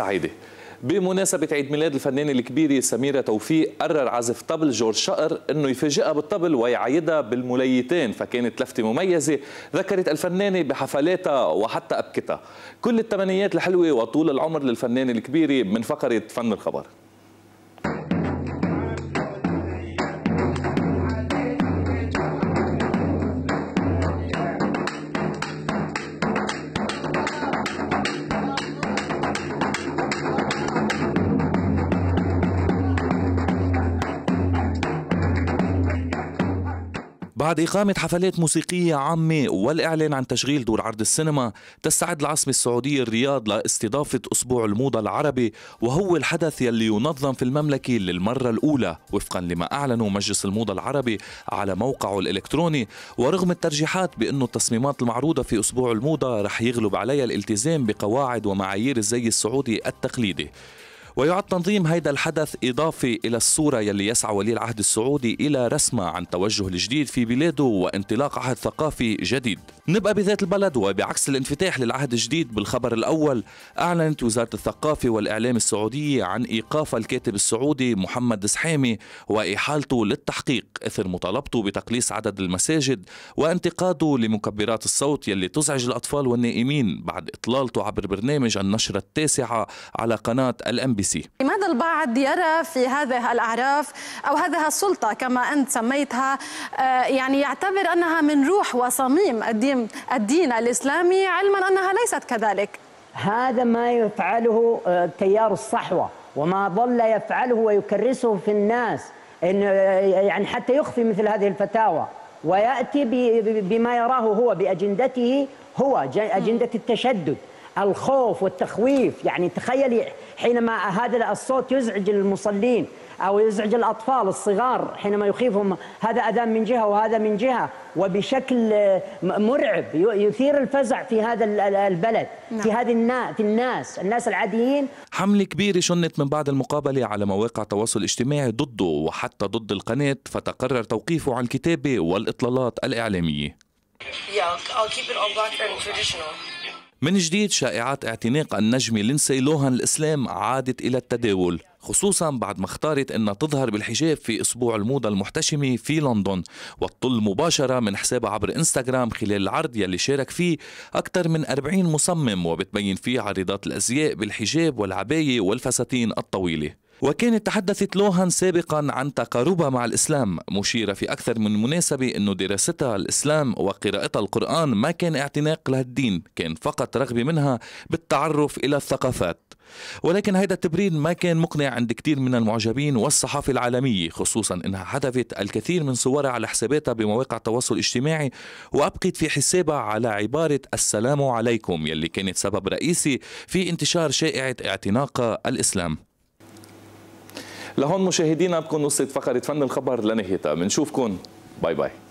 السعيدة بمناسبة عيد ميلاد الفنانة الكبيرة سميرة توفيق قرر عازف طبل جورج شقر انه يفاجئها بالطبل ويعيدها بالمليتين فكانت لفتة مميزة ذكرت الفنانة بحفلاتها وحتى أبكتها كل التمنيات الحلوة وطول العمر للفنانة الكبيرة من فقرة فن الخبر بعد إقامة حفلات موسيقية عامة والإعلان عن تشغيل دور عرض السينما تستعد العاصمة السعودية الرياض لاستضافة أسبوع الموضة العربي وهو الحدث يلي ينظم في المملكة للمرة الأولى وفقا لما أعلنه مجلس الموضة العربي على موقعه الإلكتروني ورغم الترجيحات بأنه التصميمات المعروضة في أسبوع الموضة رح يغلب عليها الالتزام بقواعد ومعايير الزي السعودي التقليدي ويعد تنظيم هذا الحدث إضافة إلى الصورة يلي يسعى ولي العهد السعودي إلى رسمة عن توجه الجديد في بلاده وانطلاق عهد ثقافي جديد نبقى بذات البلد وبعكس الانفتاح للعهد الجديد بالخبر الأول أعلنت وزارة الثقافة والإعلام السعودية عن إيقاف الكاتب السعودي محمد سحامي وإحالته للتحقيق إثر مطالبته بتقليص عدد المساجد وانتقاده لمكبرات الصوت يلي تزعج الأطفال والنائمين بعد إطلالته عبر برنامج النشرة التاسعة على قناة الأنبياء بي سي لماذا البعض يرى في هذه الأعراف أو هذه السلطة كما أنت سميتها آه، يعني يعتبر أنها من روح وصميم الدين, الدين الإسلامي علما أنها ليست كذلك هذا ما يفعله آه، تيار الصحوة وما ظل يفعله ويكرسه في الناس إن آه، يعني حتى يخفي مثل هذه الفتاوى ويأتي بما يراه هو بأجندته هو أجندة التشدد الخوف والتخويف يعني تخيلي حينما هذا الصوت يزعج المصلين أو يزعج الأطفال الصغار حينما يخيفهم هذا أذان من جهة وهذا من جهة وبشكل مرعب يثير الفزع في هذا البلد نعم. في هذه النا... في الناس الناس العاديين حملة كبيرة شنت من بعد المقابلة على مواقع التواصل الاجتماعي ضده وحتى ضد القناة فتقرر توقيفه عن الكتابة والإطلالات الإعلامية Yeah, I'll keep it all black and traditional. من جديد شائعات اعتناق النجمة لينسي لوهان الإسلام عادت إلى التداول خصوصا بعد ما اختارت أنها تظهر بالحجاب في أسبوع الموضة المحتشمة في لندن والطل مباشرة من حسابها عبر إنستغرام خلال العرض يلي شارك فيه أكثر من 40 مصمم وبتبين فيه عريضات الأزياء بالحجاب والعباية والفساتين الطويلة وكانت تحدثت لوهان سابقا عن تقاربها مع الإسلام مشيرة في أكثر من مناسبة أنه دراستها الإسلام وقراءتها القرآن ما كان اعتناق لهالدين كان فقط رغبة منها بالتعرف إلى الثقافات ولكن هذا التبرير ما كان مقنع عند كثير من المعجبين والصحافة العالمية خصوصا أنها حذفت الكثير من صورها على حساباتها بمواقع التواصل الاجتماعي وأبقت في حسابها على عبارة السلام عليكم يلي كانت سبب رئيسي في انتشار شائعة اعتناق الإسلام لهون مشاهدينا بكون وصلت فقره فن الخبر لنهايتها بنشوفكم باي باي